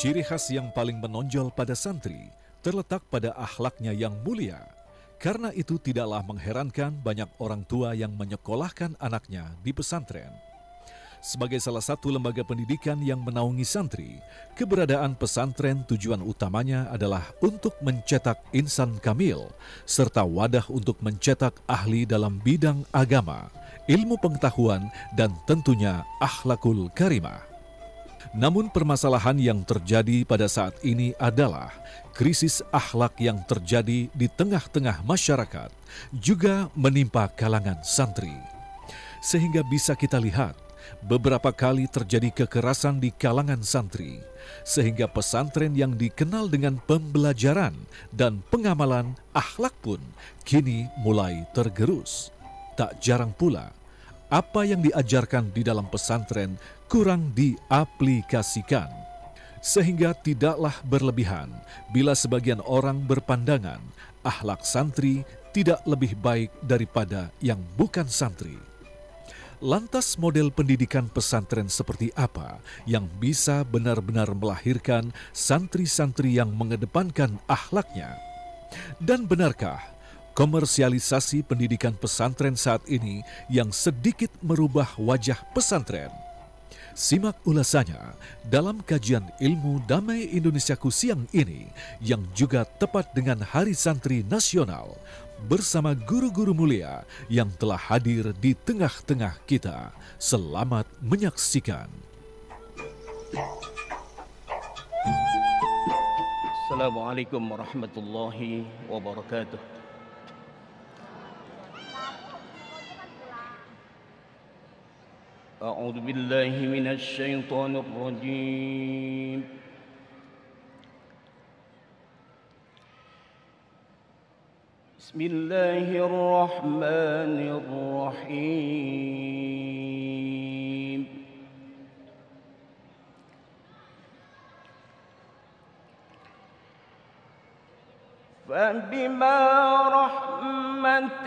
Ciri khas yang paling menonjol pada santri terletak pada akhlaknya yang mulia. Karena itu tidaklah mengherankan banyak orang tua yang menyekolahkan anaknya di pesantren. Sebagai salah satu lembaga pendidikan yang menaungi santri, keberadaan pesantren tujuan utamanya adalah untuk mencetak insan kamil, serta wadah untuk mencetak ahli dalam bidang agama, ilmu pengetahuan, dan tentunya akhlakul karimah. Namun permasalahan yang terjadi pada saat ini adalah krisis akhlak yang terjadi di tengah-tengah masyarakat juga menimpa kalangan santri. Sehingga bisa kita lihat beberapa kali terjadi kekerasan di kalangan santri, sehingga pesantren yang dikenal dengan pembelajaran dan pengamalan akhlak pun kini mulai tergerus. Tak jarang pula apa yang diajarkan di dalam pesantren kurang diaplikasikan, sehingga tidaklah berlebihan bila sebagian orang berpandangan ahlak santri tidak lebih baik daripada yang bukan santri. Lantas, model pendidikan pesantren seperti apa yang bisa benar-benar melahirkan santri-santri yang mengedepankan ahlaknya? Dan benarkah Komersialisasi pendidikan pesantren saat ini yang sedikit merubah wajah pesantren. Simak ulasannya dalam kajian ilmu damai Indonesiaku siang ini yang juga tepat dengan Hari Santri Nasional bersama guru-guru mulia yang telah hadir di tengah-tengah kita. Selamat menyaksikan. Assalamualaikum warahmatullahi wabarakatuh. أعوذ بالله من الشيطان الرجيم بسم الله الرحمن الرحيم فبما رحمة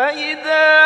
فإذا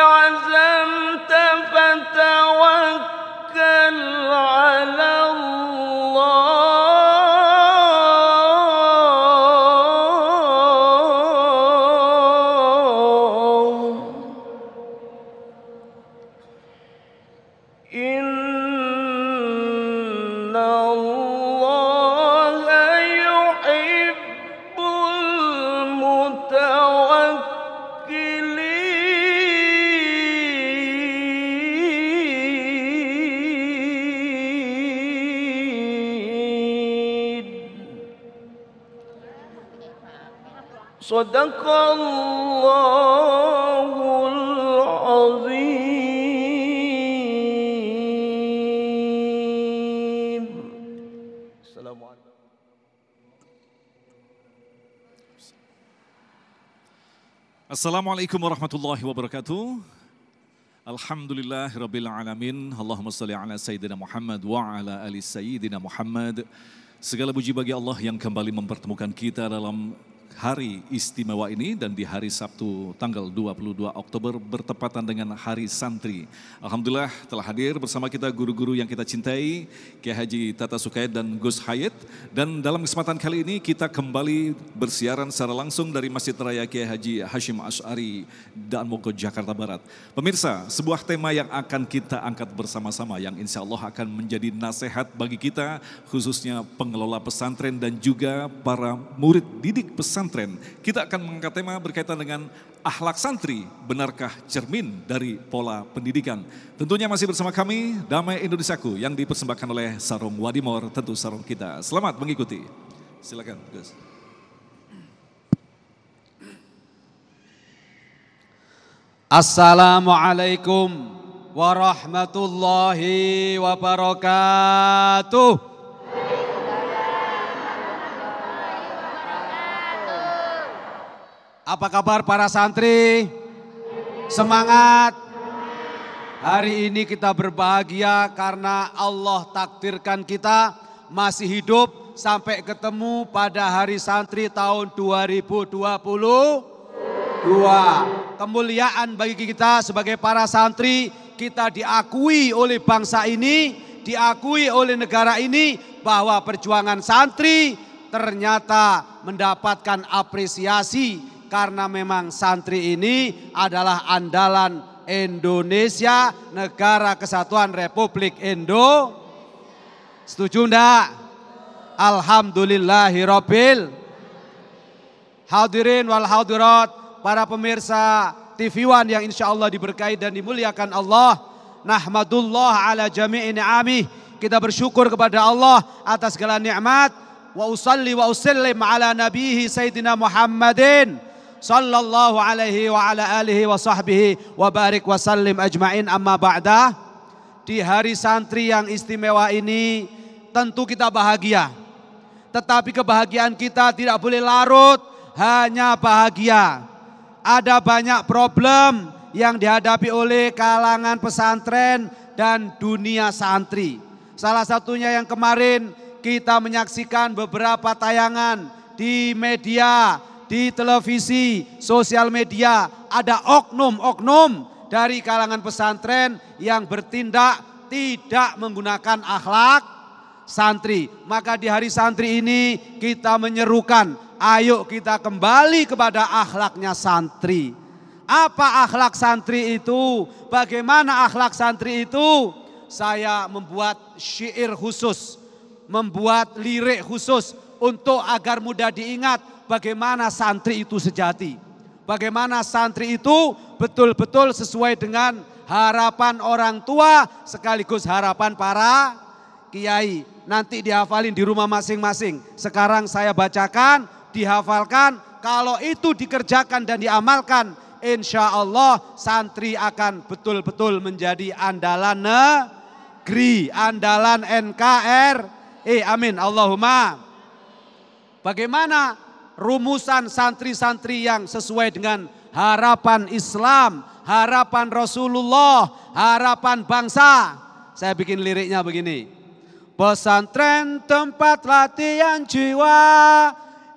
Assalamualaikum warahmatullahi wabarakatuh. Alhamdulillah Rabbil Alamin Allahumma salli ala Sayyidina Muhammad wa ala ali Sayyidina Muhammad Segala puji bagi Allah yang kembali mempertemukan kita dalam hari istimewa ini dan di hari Sabtu tanggal 22 Oktober bertepatan dengan Hari Santri. Alhamdulillah telah hadir bersama kita guru-guru yang kita cintai, Kiai Haji Tata Sukayat dan Gus Hayat. Dan dalam kesempatan kali ini kita kembali bersiaran secara langsung dari Masjid Raya Kiai Haji Hashim Ash'ari dan Moko Jakarta Barat. Pemirsa, sebuah tema yang akan kita angkat bersama-sama yang insya Allah akan menjadi nasihat bagi kita khususnya pengelola pesantren dan juga para murid didik pesantren pesantren. Kita akan mengangkat tema berkaitan dengan ahlak santri, benarkah cermin dari pola pendidikan. Tentunya masih bersama kami Damai Indonesiaku yang dipersembahkan oleh Sarung Wadimor, tentu sarung kita. Selamat mengikuti. Silakan, Gus. Assalamualaikum warahmatullahi wabarakatuh. Apa kabar para santri? Semangat. Hari ini kita berbahagia karena Allah takdirkan kita masih hidup sampai ketemu pada hari santri tahun 2022. Kemuliaan bagi kita sebagai para santri, kita diakui oleh bangsa ini, diakui oleh negara ini bahwa perjuangan santri ternyata mendapatkan apresiasi karena memang santri ini adalah andalan Indonesia, negara kesatuan Republik Indo. Setuju enggak? Alhamdulillahirobbil. Hadirin wal hadirat, para pemirsa TV One yang insya Allah diberkahi dan dimuliakan Allah. Nahmadullah ala jami'i Amin. Kita bersyukur kepada Allah atas segala nikmat wa usalli wa usallim ala nabihi Sayyidina Muhammadin sallallahu alaihi wa ala alihi wa sahbihi wa barik wa sallim ajmain amma ba'da. Di hari santri yang istimewa ini tentu kita bahagia. Tetapi kebahagiaan kita tidak boleh larut, hanya bahagia. Ada banyak problem yang dihadapi oleh kalangan pesantren dan dunia santri. Salah satunya yang kemarin kita menyaksikan beberapa tayangan di media di televisi, sosial media, ada oknum-oknum dari kalangan pesantren yang bertindak tidak menggunakan akhlak santri. Maka di hari santri ini kita menyerukan, ayo kita kembali kepada akhlaknya santri. Apa akhlak santri itu? Bagaimana akhlak santri itu? Saya membuat syair khusus, membuat lirik khusus untuk agar mudah diingat bagaimana santri itu sejati. Bagaimana santri itu betul-betul sesuai dengan harapan orang tua sekaligus harapan para kiai. Nanti dihafalin di rumah masing-masing. Sekarang saya bacakan, dihafalkan. Kalau itu dikerjakan dan diamalkan, insya Allah santri akan betul-betul menjadi andalan negeri, andalan NKRI. Eh, amin. Allahumma. Bagaimana rumusan santri-santri yang sesuai dengan harapan Islam, harapan Rasulullah, harapan bangsa. Saya bikin liriknya begini. Pesantren tempat latihan jiwa,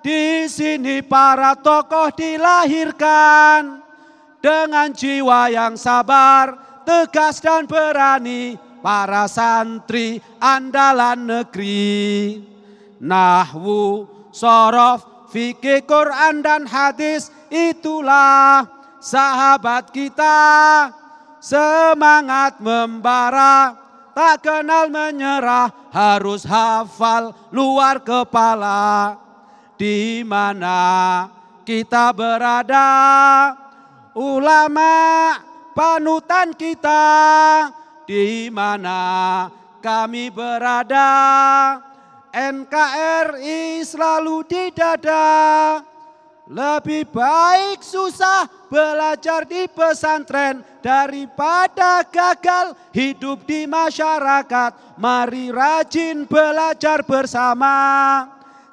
di sini para tokoh dilahirkan dengan jiwa yang sabar, tegas dan berani, para santri andalan negeri. Nahwu, sorof, fikih Quran dan hadis itulah sahabat kita. Semangat membara, tak kenal menyerah, harus hafal luar kepala. Di mana kita berada, ulama panutan kita. Di mana kami berada, NKRI selalu di dada. Lebih baik susah belajar di pesantren daripada gagal hidup di masyarakat. Mari rajin belajar bersama.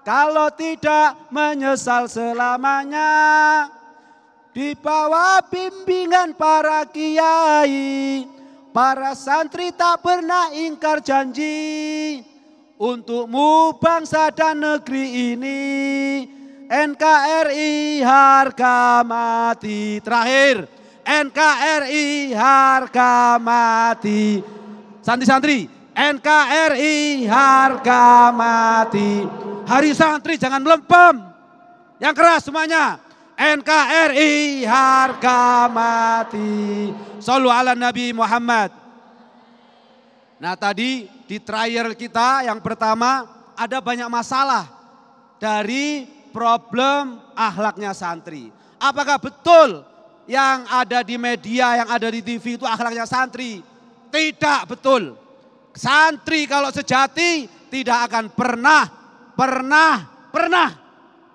Kalau tidak menyesal selamanya. Di bawah bimbingan para kiai, para santri tak pernah ingkar janji untukmu bangsa dan negeri ini. NKRI harga mati. Terakhir, NKRI harga mati. Santri-santri, NKRI harga mati. Hari santri jangan melempem. Yang keras semuanya. NKRI harga mati. Sallu ala Nabi Muhammad. Nah tadi di trial kita yang pertama ada banyak masalah dari problem ahlaknya santri. Apakah betul yang ada di media, yang ada di TV itu ahlaknya santri? Tidak betul. Santri kalau sejati tidak akan pernah, pernah, pernah.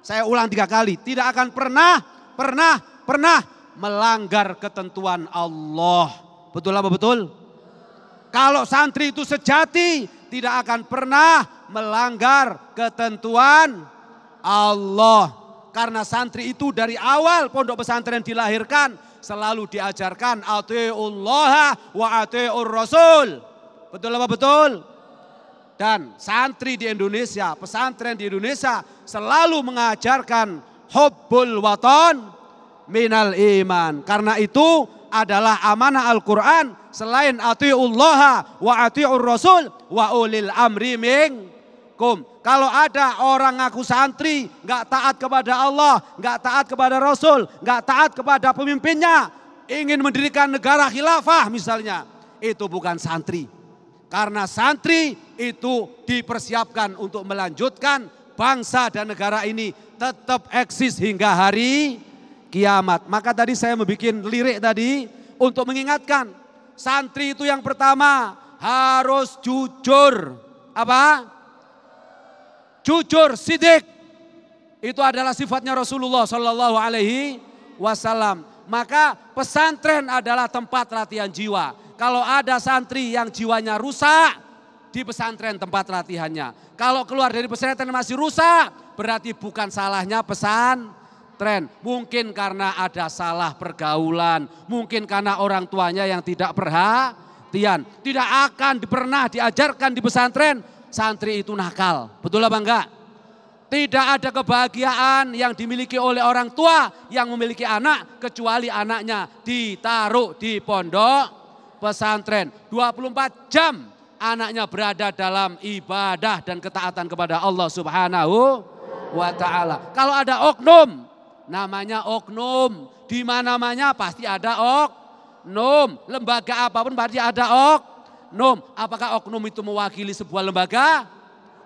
Saya ulang tiga kali, tidak akan pernah, pernah, pernah melanggar ketentuan Allah. Betul apa betul? Kalau santri itu sejati, tidak akan pernah melanggar ketentuan Allah. Karena santri itu dari awal pondok pesantren dilahirkan selalu diajarkan Allah wa atiur rasul. Betul apa betul? Dan santri di Indonesia, pesantren di Indonesia selalu mengajarkan hubbul waton minal iman. Karena itu adalah amanah Al-Quran selain atiullaha wa atiur rasul wa ulil amri minkum. Kalau ada orang ngaku santri, nggak taat kepada Allah, nggak taat kepada Rasul, nggak taat kepada pemimpinnya, ingin mendirikan negara khilafah misalnya, itu bukan santri. Karena santri itu dipersiapkan untuk melanjutkan bangsa dan negara ini tetap eksis hingga hari kiamat. Maka tadi saya membuat lirik tadi untuk mengingatkan santri itu yang pertama harus jujur. Apa? Jujur, sidik. Itu adalah sifatnya Rasulullah Shallallahu Alaihi Wasallam. Maka pesantren adalah tempat latihan jiwa. Kalau ada santri yang jiwanya rusak, di pesantren tempat latihannya. Kalau keluar dari pesantren masih rusak, berarti bukan salahnya pesan tren. Mungkin karena ada salah pergaulan, mungkin karena orang tuanya yang tidak perhatian. Tidak akan pernah diajarkan di pesantren, santri itu nakal. Betul apa enggak? Tidak ada kebahagiaan yang dimiliki oleh orang tua yang memiliki anak kecuali anaknya ditaruh di pondok pesantren 24 jam anaknya berada dalam ibadah dan ketaatan kepada Allah Subhanahu wa taala. Kalau ada oknum namanya oknum. Di mana-mana pasti ada oknum. Lembaga apapun pasti ada oknum. Apakah oknum itu mewakili sebuah lembaga?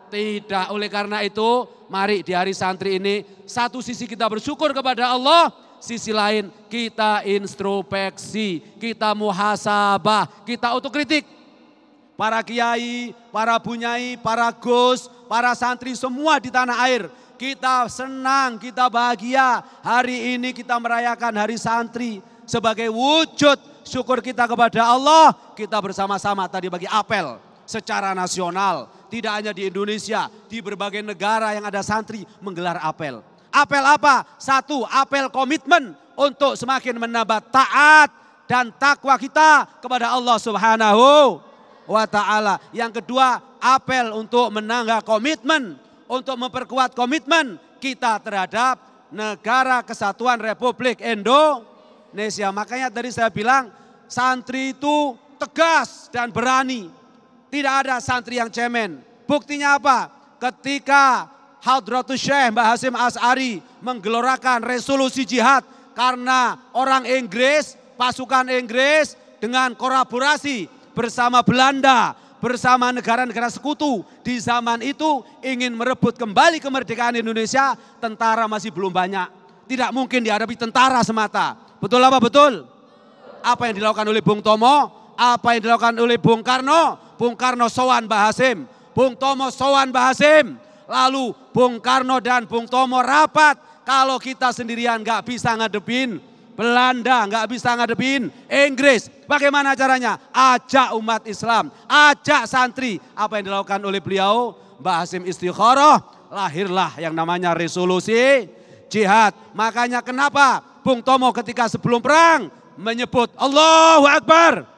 Tidak. Oleh karena itu, mari di hari santri ini, satu sisi kita bersyukur kepada Allah, sisi lain kita introspeksi, kita muhasabah, kita otokritik. Para kiai, para bunyai, para gus, para santri semua di tanah air kita senang, kita bahagia. Hari ini kita merayakan hari santri sebagai wujud syukur kita kepada Allah. Kita bersama-sama tadi bagi apel secara nasional. Tidak hanya di Indonesia, di berbagai negara yang ada santri menggelar apel. Apel apa? Satu, apel komitmen untuk semakin menambah taat dan takwa kita kepada Allah Subhanahu wa taala. Yang kedua, apel untuk menambah komitmen untuk memperkuat komitmen kita terhadap negara kesatuan Republik Indonesia. Makanya tadi saya bilang santri itu tegas dan berani. Tidak ada santri yang cemen. Buktinya apa? Ketika Hadratus Syekh Mbah Hasim As'ari menggelorakan resolusi jihad karena orang Inggris, pasukan Inggris dengan kolaborasi bersama Belanda bersama negara-negara sekutu di zaman itu ingin merebut kembali kemerdekaan Indonesia, tentara masih belum banyak. Tidak mungkin dihadapi tentara semata. Betul apa betul? Apa yang dilakukan oleh Bung Tomo, apa yang dilakukan oleh Bung Karno, Bung Karno sowan Bahasim, Bung Tomo sowan Bahasim. Lalu Bung Karno dan Bung Tomo rapat kalau kita sendirian nggak bisa ngadepin Belanda nggak bisa ngadepin Inggris. Bagaimana caranya? Ajak umat Islam, ajak santri. Apa yang dilakukan oleh beliau? Mbak Hasim Istikharah, lahirlah yang namanya resolusi jihad. Makanya kenapa Bung Tomo ketika sebelum perang menyebut Allahu Akbar.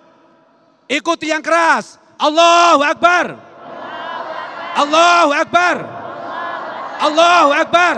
Ikuti yang keras. Allahu Akbar. Allahu Akbar. Allahu Akbar. Allahu Akbar. Allahu Akbar.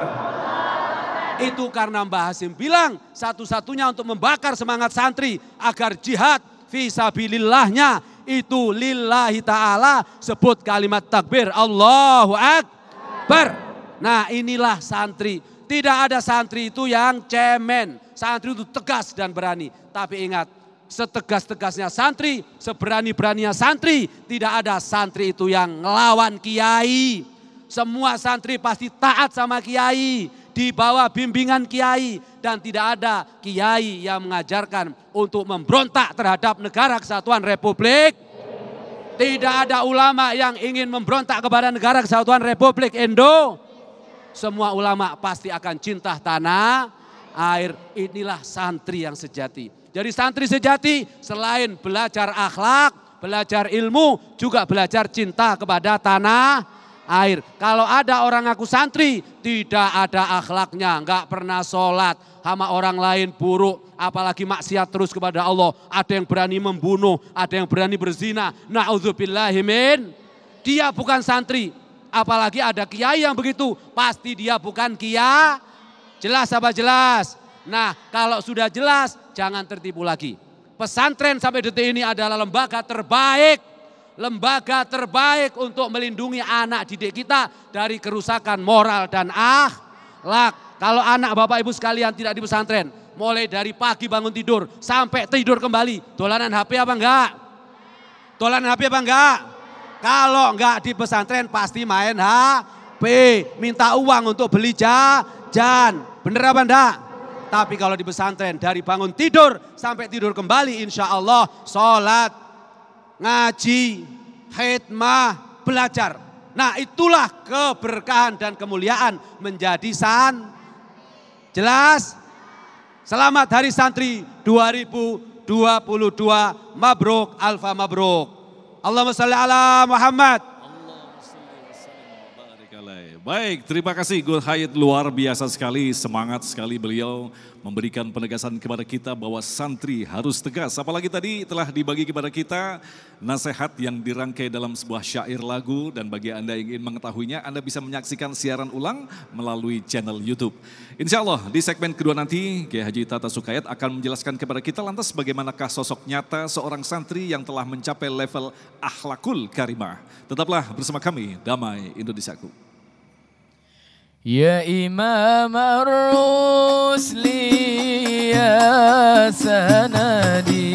Itu karena Mbah Hasim bilang satu-satunya untuk membakar semangat santri agar jihad visabilillahnya itu lillahi ta'ala sebut kalimat takbir Allahu Akbar. Nah inilah santri. Tidak ada santri itu yang cemen. Santri itu tegas dan berani. Tapi ingat setegas-tegasnya santri, seberani-beraninya santri, tidak ada santri itu yang ngelawan kiai. Semua santri pasti taat sama kiai di bawah bimbingan kiai dan tidak ada kiai yang mengajarkan untuk memberontak terhadap negara kesatuan Republik. Tidak ada ulama yang ingin memberontak kepada negara kesatuan Republik Indo. Semua ulama pasti akan cinta tanah, air. Inilah santri yang sejati. Jadi santri sejati selain belajar akhlak, belajar ilmu, juga belajar cinta kepada tanah, air. Kalau ada orang ngaku santri, tidak ada akhlaknya, nggak pernah sholat, sama orang lain buruk, apalagi maksiat terus kepada Allah. Ada yang berani membunuh, ada yang berani berzina. Nauzubillahimin. Dia bukan santri, apalagi ada kiai yang begitu, pasti dia bukan kiai, Jelas apa jelas? Nah, kalau sudah jelas, jangan tertipu lagi. Pesantren sampai detik ini adalah lembaga terbaik lembaga terbaik untuk melindungi anak didik kita dari kerusakan moral dan akhlak. Kalau anak Bapak Ibu sekalian tidak di pesantren, mulai dari pagi bangun tidur sampai tidur kembali, dolanan HP apa enggak? Dolanan HP apa enggak? Kalau enggak di pesantren pasti main HP, minta uang untuk beli jajan. Bener apa enggak? Tapi kalau di pesantren dari bangun tidur sampai tidur kembali insya Allah sholat ngaji, khidmah, belajar. Nah itulah keberkahan dan kemuliaan menjadi san. Jelas? Selamat Hari Santri 2022. Mabruk, Alfa Mabruk. Allahumma salli ala Muhammad. Baik, terima kasih Gus Hayat luar biasa sekali, semangat sekali beliau memberikan penegasan kepada kita bahwa santri harus tegas. Apalagi tadi telah dibagi kepada kita nasihat yang dirangkai dalam sebuah syair lagu dan bagi Anda yang ingin mengetahuinya, Anda bisa menyaksikan siaran ulang melalui channel YouTube. Insya Allah di segmen kedua nanti Kiai Haji Tata Sukayat akan menjelaskan kepada kita lantas bagaimanakah sosok nyata seorang santri yang telah mencapai level akhlakul karimah. Tetaplah bersama kami, Damai Indonesiaku. يا إمام الرسل يا سندي